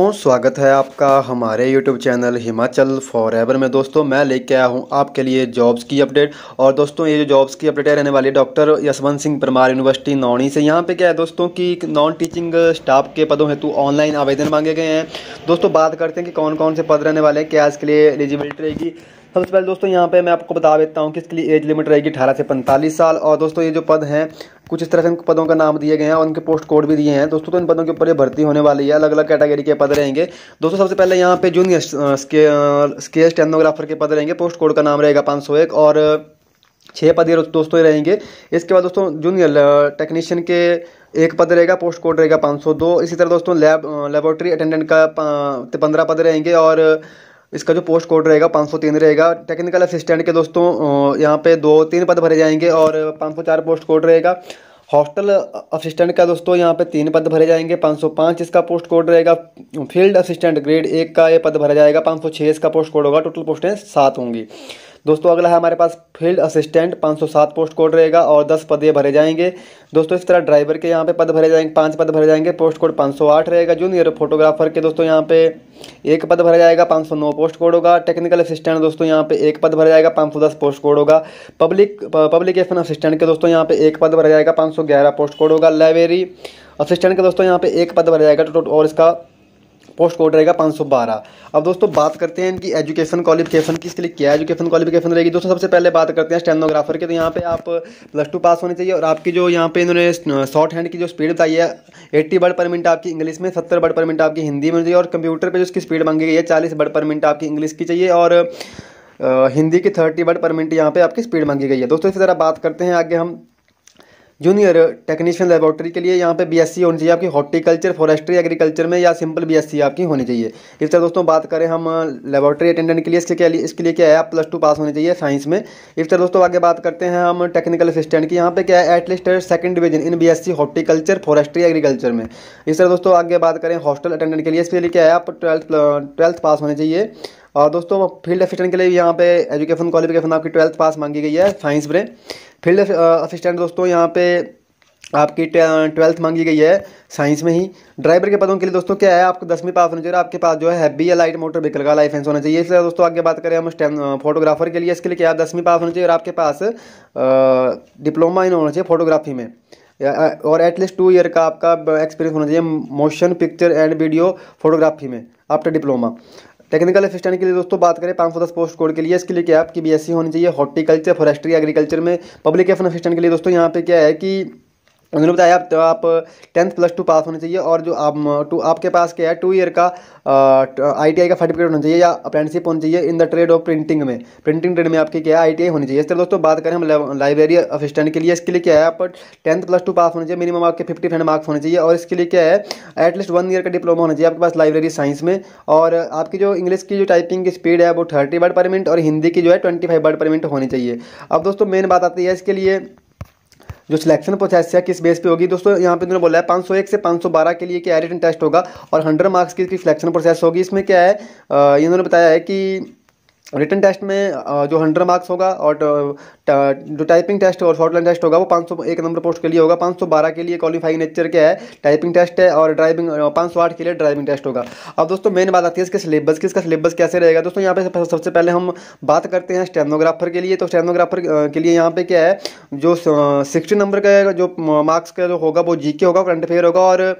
दोस्तों स्वागत है आपका हमारे YouTube channel Himachal forever में दोस्तों मैं लेके आया हूँ आपके लिए जॉब्स की अपडेट और दोस्तों ये जो जॉब्स की अपडेट है रहने वाली डॉक्टर यशवंत सिंह परमार यूनिवर्सिटी नौनी से यहाँ पे क्या है दोस्तों कि नॉन टीचिंग स्टाफ के पदों हेतु ऑनलाइन आवेदन मांगे गए हैं दोस्तों बात करते हैं कि कौन कौन से पद रहने वाले हैं क्या इसके लिए एलिजिबिलिटी रहेगी सबसे पहले दोस्तों यहाँ पे मैं आपको बता देता हूँ कि इसके लिए एज लिमिट रहेगी अठारह से पैंतालीस साल और दोस्तों ये जो पद हैं कुछ इस तरह से उनको पदों का नाम दिए गए हैं और उनके पोस्ट कोड भी दिए हैं दोस्तों तो इन पदों के ऊपर ये भर्ती होने वाली है अलग अलग कैटेगरी के पद रहेंगे दोस्तों सबसे पहले यहाँ पे जूनियर स्के स्टेनोग्राफर के पद रहेंगे पोस्ट कोड का नाम रहेगा पाँच और uh, छः पद ये दोस्तों ये रहेंगे इसके बाद दोस्तों जूनियर टेक्नीशियन uh, के एक पद रहेगा पोस्ट कोड रहेगा 502 इसी तरह दोस्तों लैब लेबोरेटरी अटेंडेंट का uh, पंद्रह पद रहेंगे और इसका जो पोस्ट कोड रहेगा पाँच सौ तीन रहेगा टेक्निकल असिस्टेंट के दोस्तों यहाँ पे दो तीन पद भरे जाएंगे और पाँच सौ चार पोस्ट कोड रहेगा हॉस्टल असिस्टेंट का दोस्तों यहाँ पे तीन पद भरे जाएंगे पाँच सौ पाँच इसका पोस्ट कोड रहेगा फील्ड असिस्टेंट ग्रेड एक का ये पद भरा जाएगा पाँच सौ छः इसका पोस्ट कोड होगा टोटल पोस्टें सात होंगी दोस्तों अगला है हमारे पास फील्ड असिस्टेंट 507 पोस्ट कोड रहेगा और 10 पद ये भरे जाएंगे दोस्तों इस तरह ड्राइवर के यहाँ पे पद भरे जाएंगे पाँच पद भरे जाएंगे पोस्ट कोड 508 रहेगा जूनियर फोटोग्राफर के दोस्तों यहाँ पे एक पद भरा जाएगा 509 पोस्ट कोड होगा टेक्निकल असिस्टेंट दोस्तों यहाँ पे एक पद भरा जाएगा 510 पोस्ट कोड होगा पब्लिक पब्लिकेशन असिस्टेंट के दोस्तों यहाँ पे एक पद भरा जाएगा ग्यारह पोस्ट कोड होगा लाइब्रेरी असिस्टेंट के दोस्तों यहाँ पे एक पद भरा जाएगा और इसका पोस्ट कोड रहेगा पाँच सौ बारह अब दोस्तों बात करते हैं इनकी एजुकेशन क्वालिफिकेशन किसके लिए क्या एजुकेशन क्वालिफिकेशन रहेगी दोस्तों सबसे पहले बात करते हैं स्टेनोग्राफर की तो यहाँ पे आप प्लस टू पास होने चाहिए और आपकी जो यहाँ पे इन्होंने शॉर्ट हैंड की जो स्पीड बताई है एट्टी वर्ड पर मिनट आपकी इंग्लिश में सत्तर वर्ड पर मिनट आपकी हिंदी में चाहिए और कंप्यूटर पर जो उसकी स्पीड मांगी गई है चालीस वर्ड पर मिनट आपकी इंग्लिश की चाहिए और हिंदी की थर्टी वर्ड पर मिनट यहाँ पे आपकी स्पीड मांगी गई है दोस्तों इसी तरह बात करते हैं आगे हम जूनियर टेक्नीशियन लेबोरेटरी के लिए यहाँ पे बीएससी होनी चाहिए आपकी हॉर्टिकल्चर फॉरेस्ट्री एग्रीकल्चर में या सिंपल बीएससी आपकी होनी चाहिए इस तरह दोस्तों बात करें हम लेबोरेटरी अटेंडेंट के लिए इसके क्या इसके लिए क्या है आप प्लस टू पास होने चाहिए साइंस में इस तरह दोस्तों आगे बात करते हैं हम टेक्निकल असिस्टेंट की यहाँ पे क्या है एटलीस्ट सेकंड डिवीजन इन सी हॉर्टिकल्चर फॉरेस्ट्री एग्रीकल्चर में इस तरह दोस्तों आगे बात करें हॉस्टल अटेंडेंट के लिए इसके लिए क्या है आप ट्वेल्थ ट्वेल्थ पास होने चाहिए और दोस्तों फील्ड असिस्टेंट के लिए यहाँ पे एजुकेशन क्वालिफिकेशन आपकी ट्वेल्थ पास मांगी गई है साइंस में फील्ड असिस्टेंट दोस्तों यहाँ पे आपकी ट्वेल्थ मांगी गई है साइंस में ही ड्राइवर के पदों के लिए दोस्तों क्या है आपको दसवीं पास होना चाहिए आपके पास जो है हैवी या लाइट मोटर व्हीकल का लाइसेंस होना चाहिए इसलिए दोस्तों आगे बात करें हम स्टैंड फोटोग्राफर के लिए इसके लिए क्या दसवीं पास होना चाहिए और आपके पास डिप्लोमा इन होना चाहिए फोटोग्राफी में और एटलीस्ट टू ईयर का आपका एक्सपीरियंस होना चाहिए motion picture and video photography में आफ्टर डिप्लोमा टेक्निकल असिस्टेंट के लिए दोस्तों बात करें पाँच सौ दस पोस्ट कोड के लिए इसके लिए क्या आपकी बी होनी चाहिए हॉर्टिकल्चर फॉरेस्ट्री एग्रीकल्चर में पब्लिकेशन असिस्टेंट के लिए दोस्तों यहाँ पे क्या है कि उन्होंने बताया आप तो आप टेंथ प्लस टू पास होने चाहिए और जो आप टू आपके पास क्या है टू ईयर का आईटीआई का सर्टिफिकेट होना चाहिए या अप्रेंटिसिप होनी चाहिए in the trade of printing में प्रिंटिंग ट्रेड में आपकी क्या है आईटीआई होनी चाहिए इस तरह दोस्तों बात करें हम लाइब्रेरी असिस्टेंट के लिए इसके लिए क्या है आप टेंथ प्लस टू पास होना चाहिए मिनिमम आपके फिफ्टी मार्क्स होने चाहिए और इसके लिए क्या है एटलीस्ट वन ईयर का डिप्लोमा होना चाहिए आपके पास लाइब्रेरी साइंस में और आपकी जो इंग्लिश की जो टाइपिंग की स्पीड है वो थर्टी वर्ड पर मिनट और हिंदी की जो है twenty five word per minute होनी चाहिए अब दोस्तों मेन बात आती है इसके लिए जो सिलेक्शन प्रोसेस है किस बेस पे होगी दोस्तों यहाँ पे इन्होंने बोला है 501 से 512 के लिए क्या है रिटर्न टेस्ट होगा और 100 मार्क्स की सिलेक्शन प्रोसेस होगी इसमें क्या है इन्होंने बताया है कि रिटर्न टेस्ट में जो हंड्रेड मार्क्स होगा और जो टाइपिंग टेस्ट और शॉर्ट लाइन टेस्ट होगा वो पाँच सौ एक नंबर पोस्ट के लिए होगा पाँच सौ बारह के लिए क्वालिफाइंग नेचर के है टाइपिंग टेस्ट है और ड्राइविंग पाँच सौ आठ के लिए ड्राइविंग टेस्ट होगा अब दोस्तों मेन बात आती है इसके सिलेबस की इसका सिलेबस कैसे रहेगा दोस्तों यहाँ पे सबसे पहले हम बात करते हैं स्टेनोग्राफर के लिए तो स्टेनोग्राफर के लिए यहाँ पे क्या है जो सिक्सटी नंबर का जो मार्क्स का जो होगा वो जी होगा करंट अफेयर होगा और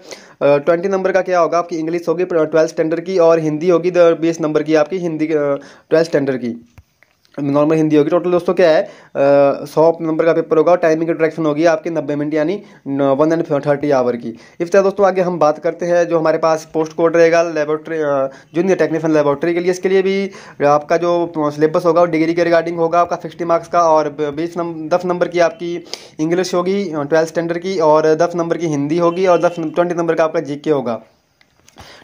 ट्वेंटी नंबर का क्या होगा आपकी इंग्लिश होगी ट्वेल्थ स्टैंडर्ड की और हिंदी होगी बीस नंबर की आपकी हिंदी ट्वेल्थ स्टैंडर्ड की नॉर्मल हिंदी होगी टोटल दोस्तों क्या है सौ नंबर का पेपर होगा और टाइमिंग की होगी आपके नब्बे मिनट यानी वन एंड थर्टी आवर की इस तरह दोस्तों आगे हम बात करते हैं जो हमारे पास पोस्ट कोड रहेगा लेबोरेटरी जूनियर टेक्निकल लेबोरेटरी के लिए इसके लिए भी आपका जो सिलेबस होगा डिग्री के रिगार्डिंग होगा आपका सिक्सटी मार्क्स का और बीस नंबर दस नंबर की आपकी इंग्लिश होगी ट्वेल्थ स्टैंडर्ड की और दस नंबर की हिंदी होगी और दस ट्वेंटी नंबर का आपका जी होगा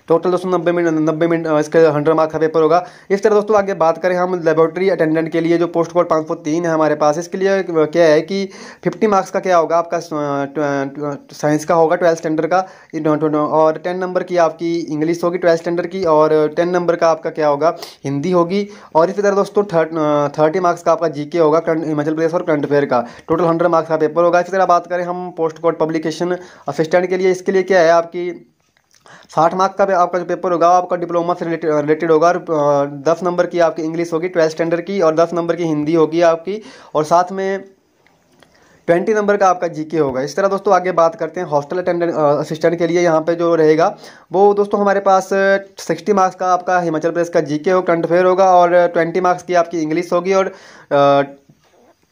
टोटल दोस्तों नब्बे मिनट नब्बे मिनट इसके हंड्रेड मार्क का पेपर होगा इस तरह दोस्तों आगे बात करें हम लेबोरेटरी अटेंडेंट के लिए जो पोस्ट कोड पाँच सौ तीन है हमारे पास इसके लिए क्या है कि फिफ्टी मार्क्स का क्या होगा आपका साइंस का होगा ट्वेल्थ स्टैंडर्ड का और टेन नंबर की आपकी इंग्लिश होगी ट्वेल्थ स्टैंडर्ड की और टेन नंबर का आपका क्या होगा हिंदी होगी और इसी तरह दोस्तों थर्टी मार्क्स का आपका जीके होगा हिमाचल प्रदेश और करंट अफेयर का टोटल हंड्रेड मार्क्स का पेपर होगा इसी तरह बात करें हम पोस्ट कोड पब्लिकेशन असिस्टेंट के लिए इसके लिए क्या है आपकी साठ मार्क का आपका जो पेपर होगा आपका डिप्लोमा से रिलेटेड होगा और दस नंबर की आपकी इंग्लिश होगी ट्वेल्थ स्टैंडर्ड की और दस नंबर की हिंदी होगी आपकी और साथ में ट्वेंटी नंबर का आपका जीके होगा इस तरह दोस्तों आगे बात करते हैं हॉस्टल अटेंडेंट असिस्टेंट के लिए यहाँ पे जो रहेगा वो दोस्तों हमारे पास सिक्सटी मार्क्स का आपका हिमाचल प्रदेश का जीके हो करंट अफेयर होगा और ट्वेंटी मार्क्स की आपकी इंग्लिश होगी और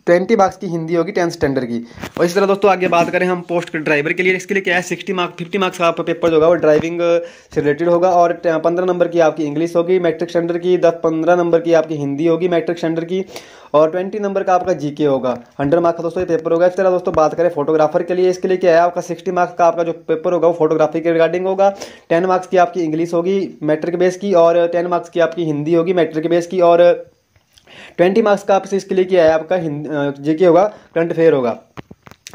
ट्वेंटी मार्क्स की हिंदी होगी टेंथ स्टैंडर्ड की और इसी तरह दोस्तों आगे बात करें हम पोस्ट ड्राइवर के लिए इसके लिए क्या है सिक्सटी मार्क्स फिफ्टी मार्क्स का आपका पेपर जो होगा वो ड्राइविंग से रिलेटेड होगा और पंद्रह नंबर की आपकी इंग्लिश होगी मैट्रिक स्टैंडर्ड की दस पंद्रह नंबर की आपकी हिंदी होगी मैट्रिक स्टैंडर्ड की और ट्वेंटी नंबर का आपका जी होगा हंड्रेड मार्क्स का दोस्तों ये पेपर होगा इस तरह दोस्तों बात करें फोटोग्राफर के लिए इसके लिए क्या है आपका सिक्सटी मार्क्स का आपका जो पेपर होगा वो फोटोग्राफी के रिगार्डिंग होगा टेन मार्क्स की आपकी इंग्लिश होगी मैट्रिक बेस की और टेन मार्क्स की आपकी हिंदी होगी मैट्रिक बेस की और ट्वेंटी मार्क्स का आपसे इसके लिए किया है आपका के होगा करंट अफेयर होगा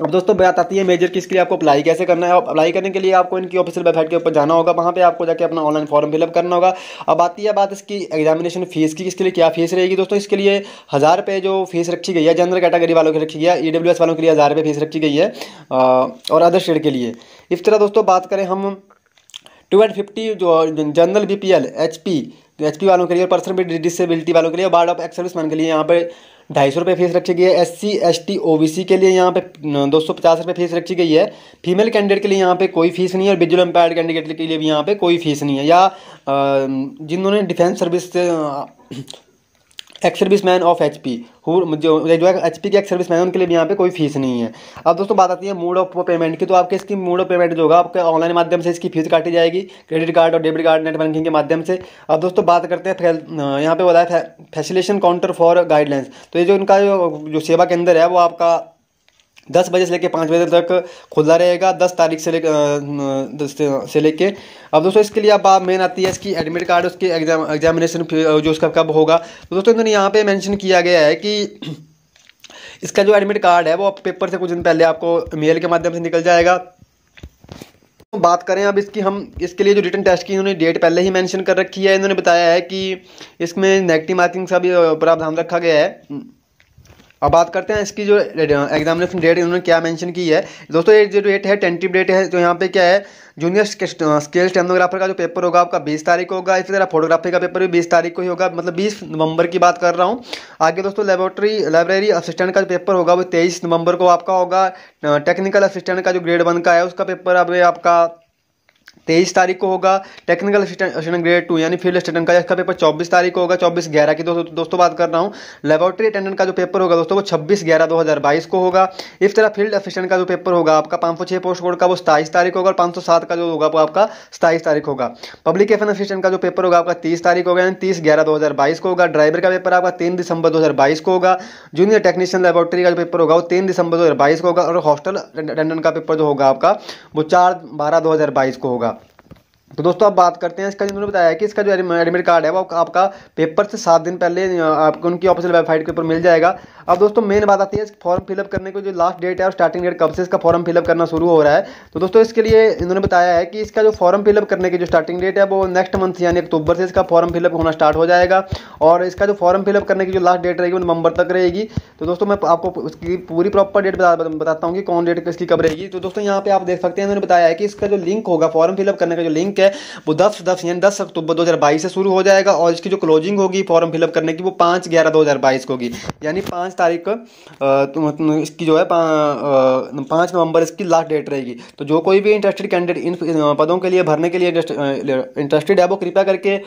अब दोस्तों बात आती है मेजर की इसके लिए आपको अप्लाई कैसे करना है अप्लाई करने के लिए आपको इनकी ऑफिशियल वेबसाइट के ऊपर जाना होगा वहाँ पे आपको जाके अपना ऑनलाइन फॉर्म फिलअप करना होगा अब आती है बात इसकी एग्जामिनेशन फीस की इसके लिए क्या फीस रहेगी दोस्तों इसके लिए हज़ार रुपये जो फीस रखी गई है जनरल कैटेगरी वालों की रखी गई है ई e वालों के लिए हज़ार रुपये फीस रखी गई है और अदर स्टेट के लिए इस तरह दोस्तों बात करें हम टू जो general B P L H P तो एच वालों के लिए पर्सन विद डिसेबिलिटी वालों के लिए वार्ड ऑफ एक्स मैन के लिए यहाँ पे ढाई सौ रुपये फीस रखी गई है S C S T O B C के लिए यहाँ पे दो सौ पचास रुपये फीस रखी गई है फीमेल कैंडिडेट के लिए यहाँ पे कोई फीस नहीं है और विजुअल एम्पायर्ड कैंडिडेट के लिए भी यहाँ पे कोई फीस नहीं है या जिन्होंने डिफेंस सर्विस से ex service man of H P जो जो है एच पी के एक्स सर्विस मैन उनके लिए भी यहाँ पे कोई फीस नहीं है अब दोस्तों बात आती है मोड ऑफ पेमेंट की तो आपके इसकी मोड ऑफ पेमेंट जो होगा आपके ऑनलाइन माध्यम से इसकी फीस काटी जाएगी क्रेडिट कार्ड और डेबिट कार्ड नेट बैंकिंग के माध्यम से अब दोस्तों बात करते हैं यहाँ पे बोला है फैसिलेशन काउंटर फॉर गाइडलाइंस तो ये जो इनका जो, जो सेवा केंद्र है वो आपका दस बजे से लेकर पाँच बजे तक खुला रहेगा दस तारीख से लेकर से लेके अब दोस्तों इसके लिए अब मेन आती है इसकी एडमिट कार्ड उसकी एग्जाम एग्जामिनेशन जो उसका कब होगा तो दोस्तों इन्होंने यहाँ पे मेंशन किया गया है कि इसका जो एडमिट कार्ड है वो पेपर से कुछ दिन पहले आपको मेल के माध्यम से निकल जाएगा तो बात करें अब इसकी हम इसके लिए जो रिटर्न टेस्ट की इन्होंने डेट पहले ही मेंशन कर रखी है इन्होंने बताया है कि इसमें नेगेटिव मार्किंग का भी प्रावधान रखा गया है अब बात करते हैं इसकी जो एग्जामिनेशन डेट इन्होंने क्या मेंशन की है दोस्तों ये जो डेट है टेंटिव डेट है तो यहाँ पे क्या है जूनियर स्केल स्टेनोग्राफर का जो पेपर होगा आपका बीस तारीख होगा इसी तरह फोटोग्राफी का पेपर भी बीस तारीख को ही होगा मतलब बीस नवंबर की बात कर रहा हूँ आगे दोस्तों लेबोरेटरी लाइब्रेरी असिस्टेंट का जो पेपर होगा वो तेईस नवंबर को आपका होगा टेक्निकल असिस्टेंट का जो ग्रेड वन का है उसका पेपर अब आपका तेईस तारीख को होगा टेक्निकल असिस्टेंट ग्रेड टू यानी फील्ड स्टेटेंट का इसका पेपर चौबीस तारीख को होगा चौबीस ग्यारह की दोस्तों दोस्तों बात कर रहा हूँ लेबोरेटरी अटेंडेंट का जो पेपर होगा दोस्तों वो छब्बीस ग्यारह दो हज़ार बाईस को होगा इस तरह फील्ड असिस्टेंट का जो पेपर होगा आपका पाँच सौ छः पोस्ट कोड का वो सताईस तारीख होगा और पाँच सौ सात का जो होगा वो आपका सताईस तारीख होगा पब्लिकेशन असिस्टेंट का जो पेपर होगा आपका तीस तारीख होगा यानी तीस ग्यारह दो हज़ार बाईस को होगा ड्राइवर का पेपर आपका तीन दिसंबर दो हज़ार बाईस को होगा जूनियर टेक्नीशियन लेबोरेटरी का जो पेपर होगा वो तीन दिसंबर दो हज़ार बाईस को होगा और हॉस्टल अटेंडेंट का पेपर जो होगा आपका वो चार बारह दो हज़ार बाईस को होगा होगा तो दोस्तों आप बात करते हैं इसका जिन्होंने बताया कि इसका जो एडमिट कार्ड है वो आपका पेपर से सात दिन पहले आपको उनकी ऑफिशियल वेबसाइट के ऊपर मिल जाएगा अब दोस्तों मेन बात आती है फॉर्म फिलअप करने को जो लास्ट डेट है और स्टार्टिंग डेट कब से इसका फॉर्म फिलअप करना शुरू हो रहा है तो दोस्तों इसके लिए इन्होंने बताया है कि इसका जो फॉर्म फिलअप करने की जो स्टार्टिंग डेट है वो नेक्स्ट मंथ यानी अक्टूबर से इसका फॉर्म फिलअप होना स्टार्ट हो जाएगा और इसका जो फॉर्म फिलअप करने की जो लास्ट डेट रहेगी वो नवंबर तक रहेगी तो दोस्तों मैं आपको उसकी पूरी प्रॉपर डेट बताता हूँ कि कौन डेट इसकी कब रहेगी तो दोस्तों यहाँ पे आप देख सकते हैं इन्होंने बताया है कि इसका जो लिंक होगा फॉर्म फिलअप करने का जो लिंक है वो दस दस यानी दस अक्टूबर दो से शुरू हो जाएगा और इसकी जो क्लोजिंग होगी फॉर्म फिलअप करने की वो पाँच ग्यारह दो को होगी यानी पाँच तारीख इसकी जो है पाँच नवंबर इसकी लास्ट डेट रहेगी तो जो कोई भी इंटरेस्टेड कैंडिडेट इन पदों के लिए भरने के लिए इंटरेस्टेड है वो कृपया करके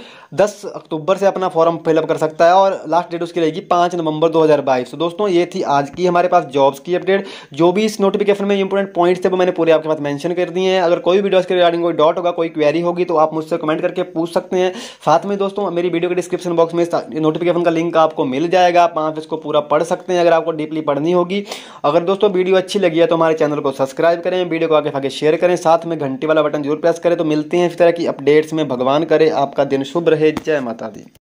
दस अक्टूबर से अपना फॉर्म फिलअप कर सकता है और लास्ट डेट उसकी रहेगी पाँच नवंबर दो हज़ार बाईस तो दोस्तों ये थी आज की हमारे पास जॉब्स की अपडेट जो भी इस नोटिफिकेशन में इंपॉर्टेंट पॉइंट्स थे वो मैंने पूरे आपके पास मेंशन कर दिए हैं अगर कोई वीडियोस के रिगार्डिंग कोई डॉट होगा कोई क्वेरी होगी तो आप मुझसे कमेंट करके पूछ सकते हैं साथ में दोस्तों मेरी वीडियो के डिस्क्रिप्शन बॉक्स में नोटिफिकेशन का लिंक आपको मिल जाएगा आप इसको पूरा पढ़ सकते सकते हैं अगर आपको डीपली पढ़नी होगी अगर दोस्तों वीडियो अच्छी लगी है तो हमारे चैनल को सब्सक्राइब करें वीडियो को आगे आगे शेयर करें साथ में घंटी वाला बटन जरूर प्रेस करें तो मिलते हैं इस तरह की अपडेट्स में भगवान करें आपका दिन शुभ रहे जय माता दी